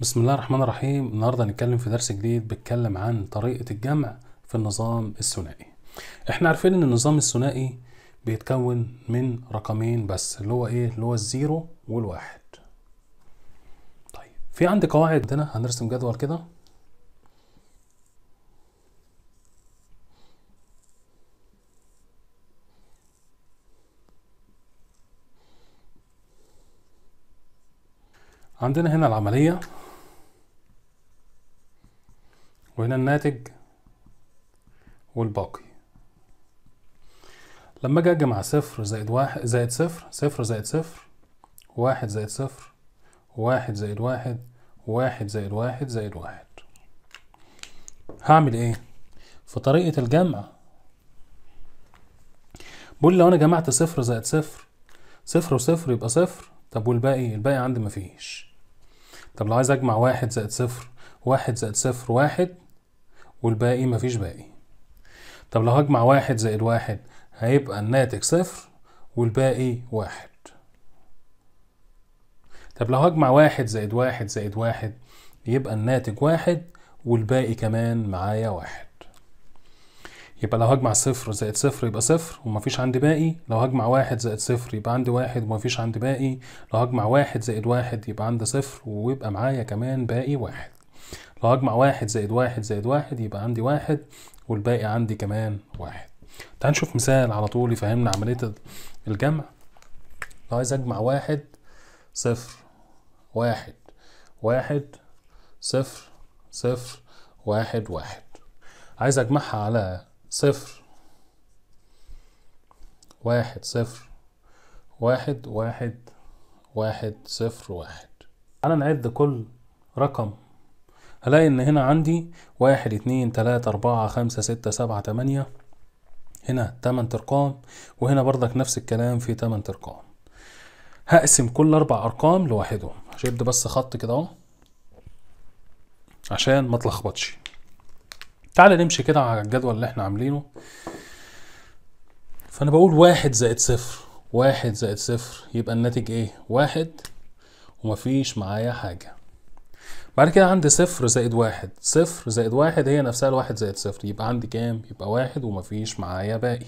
بسم الله الرحمن الرحيم النهاردة هنتكلم في درس جديد بيتكلم عن طريقة الجمع في النظام الثنائي احنا عارفين ان النظام الثنائي بيتكون من رقمين بس اللي هو ايه اللي هو الزيرو والواحد طيب في عندي قواعد عندنا هنرسم جدول كده عندنا هنا العملية وهنا الناتج والباقي لما اجي اجمع صفر زائد واحد زائد صفر صفر زائد صفر واحد زائد صفر واحد زائد واحد واحد زائد واحد زائد واحد هعمل ايه في طريقة الجمع بقول لو انا جمعت صفر زائد صفر صفر وصفر يبقى صفر طب والباقي الباقي عندي مفيش طب لو عايز اجمع واحد زائد صفر واحد زائد صفر واحد والباقي مفيش باقي طب لو هجمع واحد زائد واحد هيبقى الناتج صفر والباقي واحد طب لو هجمع واحد زائد واحد زائد واحد يبقى الناتج واحد والباقي كمان معايا واحد يبقى لو هجمع صفر زائد صفر يبقى صفر ومفيش عندي باقي لو هجمع واحد زائد صفر يبقى عندي واحد ومفيش عندي باقي لو هجمع واحد زائد واحد يبقى عندي صفر ويبقى معايا كمان باقي واحد لو هجمع واحد زائد واحد زائد واحد يبقى عندي واحد والباقي عندي كمان واحد تعال نشوف مثال على طول يفهمنا عملية الجمع لو عايز اجمع واحد صفر واحد واحد صفر صفر واحد واحد عايز اجمعها على صفر واحد صفر واحد واحد واحد صفر واحد تعالى نعد كل رقم هلاقي ان هنا عندي واحد اتنين تلاتة اربعة خمسة ستة سبعة تمانية هنا تمن ارقام وهنا برضك نفس الكلام في تمن ارقام هقسم كل اربع ارقام لوحدهم هشد بس خط كده اهو عشان ما تلخبطش تعال نمشي كده على الجدول اللي احنا عاملينه فانا بقول واحد زائد صفر واحد زائد صفر يبقى الناتج ايه واحد ومفيش معايا حاجه بعد كده عندي صفر زائد واحد صفر زائد واحد هي نفسها الواحد زائد صفر يبقى عندي كام يبقى واحد ومفيش معايا باقي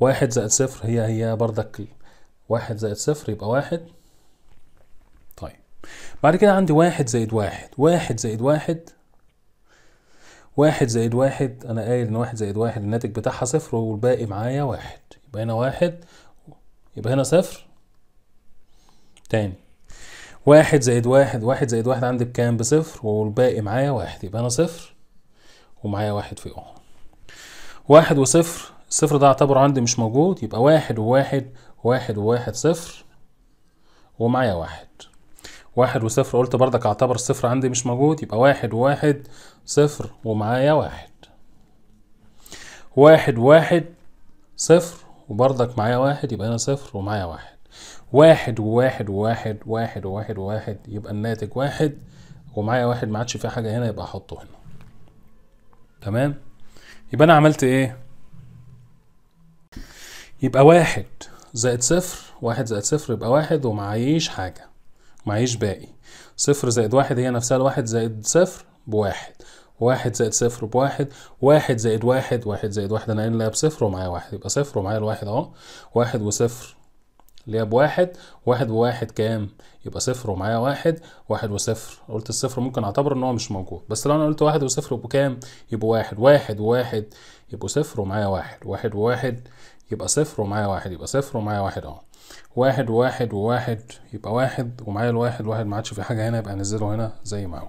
واحد زائد صفر هي هي بردك واحد زائد صفر يبقى واحد طيب بعد كده عندي واحد زائد واحد واحد زائد واحد واحد زائد واحد انا قايل ان واحد زائد واحد الناتج بتاعها صفر والباقي معايا واحد يبقى هنا واحد يبقى هنا صفر تاني واحد زائد واحد واحد زائد واحد عندي بكام بصفر والباقي معايا واحد يبقى انا صفر ومعايا واحد فوقهم واحد وصفر الصفر ده اعتبره عندي مش موجود يبقى واحد وواحد واحد وواحد صفر ومعايا واحد واحد وصفر قلت بردك اعتبر الصفر عندي مش موجود يبقى واحد وواحد صفر ومعايا واحد واحد واحد صفر وبردك معايا واحد يبقى انا صفر ومعايا واحد واحد وواحد وواحد واحد وواحد وواحد يبقى الناتج واحد ومعايا واحد ما عادش فيه حاجة هنا يبقى أحطه هنا تمام يبقى أنا عملت إيه يبقى واحد زائد صفر واحد زائد صفر يبقى واحد ومعيش حاجة معيش باقي صفر زائد واحد هي نفسها الواحد زائد صفر بواحد واحد زائد صفر بواحد واحد زائد واحد واحد زائد واحد انا قايل لها بصفر ومعايا واحد يبقى صفر ومعايا الواحد اهو واحد وصفر اللي هي بواحد واحد بواحد كام يبقى صفر ومعايا واحد واحد وصفر قلت الصفر ممكن اعتبر ان هو مش موجود بس لو انا قلت واحد وصفر يبقوا كام يبقوا واحد واحد وواحد يبقوا صفر ومعايا واحد واحد وواحد يبقى صفر ومعايا واحد يبقى صفر ومعايا واحد اهو واحد واحد وواحد يبقى واحد ومعايا الواحد واحد ما عادش في حاجه هنا يبقى انزله هنا زي ما هو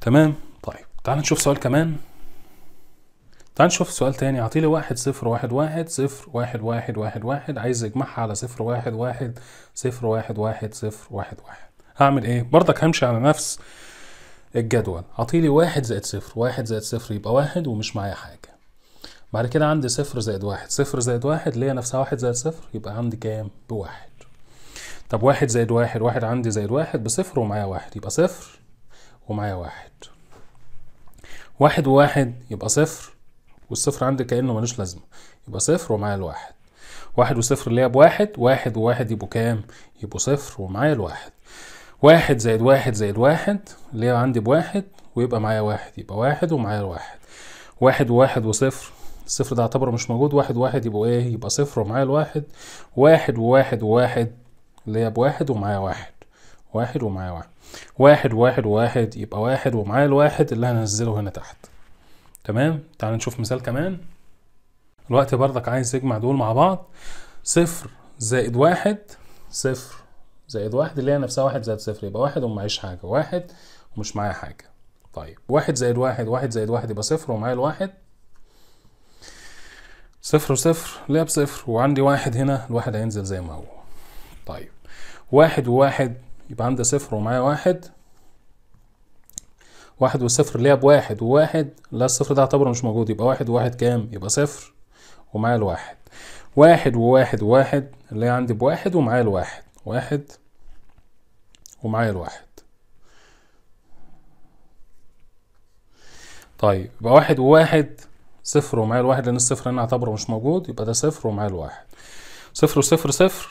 تمام طيب تعال نشوف سؤال كمان تعال نشوف سؤال تاني اعطيلي واحد صفر واحد واحد صفر واحد واحد واحد واحد عايز اجمعها على صفر واحد واحد صفر واحد واحد صفر واحد واحد هعمل ايه برضك همشي على نفس الجدول اعطيلي واحد زائد صفر واحد زائد صفر يبقى واحد ومش معايا حاجة بعد كده عندي صفر زائد واحد صفر زائد واحد ليا نفسها واحد زائد صفر يبقى عندي كام بواحد طب واحد زائد واحد واحد عندي زائد واحد بصفر ومعايا واحد يبقى صفر ومعايا واحد واحد وواحد يبقى صفر والصفر عندي كانه ملوش لازمه يبقى صفر ومعايا الواحد واحد وصفر اللي هي بواحد واحد وواحد يبقوا كام يبقوا صفر ومعايا الواحد واحد زائد واحد زائد واحد اللي هي عندي بواحد ويبقى معايا واحد يبقى واحد ومعايا الواحد واحد وواحد وصفر الصفر ده اعتبره مش موجود واحد واحد يبقى ايه يبقى صفر ومعايا الواحد واحد وواحد وواحد اللي هي بواحد ومعايا واحد واحد ومعايا واحد واحد وواحد وواحد يبقى واحد ومعايا الواحد اللي هنزله هنا تحت تمام تعال نشوف مثال كمان الوقت بردك عايز تجمع دول مع بعض صفر زائد واحد صفر زائد واحد اللي هي نفسها واحد زائد صفر يبقى واحد ومعيش حاجة واحد ومش معايا حاجة طيب واحد زائد واحد واحد زائد واحد يبقى صفر ومعايا الواحد صفر وصفر ليه بصفر وعندي واحد هنا الواحد هينزل زي ما هو طيب واحد وواحد يبقى عندي صفر ومعايا واحد واحد والصفر ليها بواحد وواحد لا الصفر ده اعتبره مش موجود يبقى واحد وواحد كام يبقى صفر ومعاه الواحد واحد وواحد وواحد اللي هي عندي بواحد ومعاه الواحد واحد ومعاه الواحد طيب يبقى واحد وواحد صفر ومعاه الواحد لان الصفر هنا اعتبره مش موجود يبقى ده صفر ومعاه الواحد صفر وصفر صفر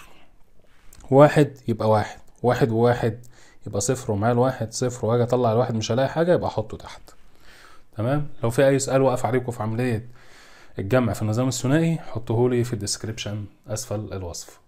واحد يبقى واحد واحد وواحد يبقى صفر ومعاه الواحد صفر واجي اطلع الواحد مش هلاقي حاجه يبقى احطه تحت تمام لو في اي سؤال واقف عليكم في عمليه الجمع في النظام الثنائي حطوه لي في الديسكريبشن اسفل الوصف